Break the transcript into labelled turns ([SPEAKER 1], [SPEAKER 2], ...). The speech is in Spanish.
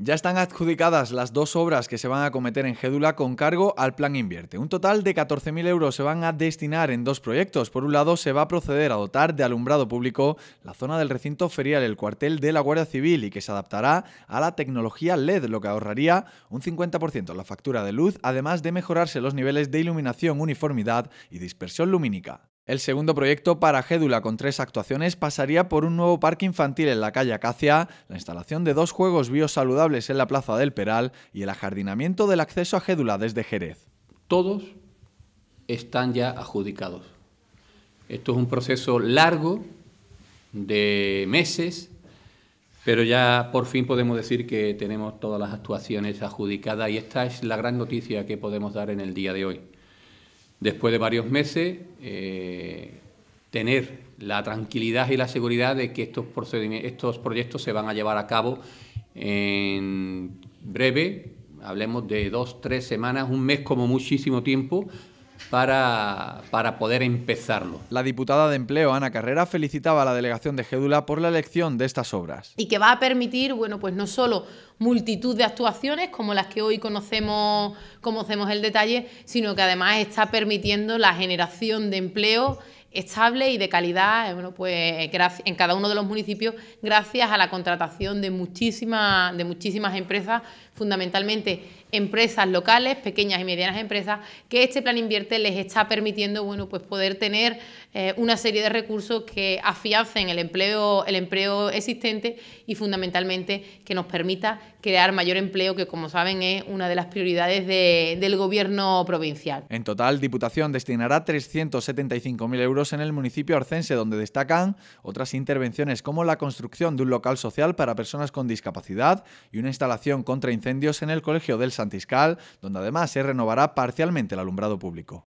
[SPEAKER 1] Ya están adjudicadas las dos obras que se van a cometer en Gédula con cargo al Plan Invierte. Un total de 14.000 euros se van a destinar en dos proyectos. Por un lado, se va a proceder a dotar de alumbrado público la zona del recinto ferial, el cuartel de la Guardia Civil, y que se adaptará a la tecnología LED, lo que ahorraría un 50% la factura de luz, además de mejorarse los niveles de iluminación, uniformidad y dispersión lumínica. El segundo proyecto para Gédula con tres actuaciones pasaría por un nuevo parque infantil en la calle Acacia, la instalación de dos juegos biosaludables en la Plaza del Peral y el ajardinamiento del acceso a Gédula desde Jerez. Todos
[SPEAKER 2] están ya adjudicados. Esto es un proceso largo de meses, pero ya por fin podemos decir que tenemos todas las actuaciones adjudicadas y esta es la gran noticia que podemos dar en el día de hoy después de varios meses, eh, tener la tranquilidad y la seguridad de que estos, estos proyectos se van a llevar a cabo en breve, hablemos de dos, tres semanas, un mes como muchísimo tiempo, para, para, poder empezarlo. La diputada de Empleo, Ana Carrera, felicitaba
[SPEAKER 1] a la delegación de Gédula por la elección de estas obras.
[SPEAKER 3] Y que va a permitir, bueno, pues no solo multitud de actuaciones como las que hoy conocemos, conocemos el detalle, sino que además está permitiendo la generación de empleo estable y de calidad eh, bueno, pues, en cada uno de los municipios gracias a la contratación de, de muchísimas empresas, fundamentalmente empresas locales, pequeñas y medianas empresas, que este plan invierte les está permitiendo bueno, pues poder tener eh, una serie de recursos que afiancen el empleo, el empleo existente y fundamentalmente que nos permita crear mayor empleo, que como saben es una de las prioridades del gobierno provincial. En
[SPEAKER 1] total, Diputación destinará 375.000 euros en el municipio arcense, donde destacan otras intervenciones como la construcción de un local social para personas con discapacidad y una instalación contra incendios en el Colegio del Santiscal, donde además se renovará parcialmente el alumbrado público.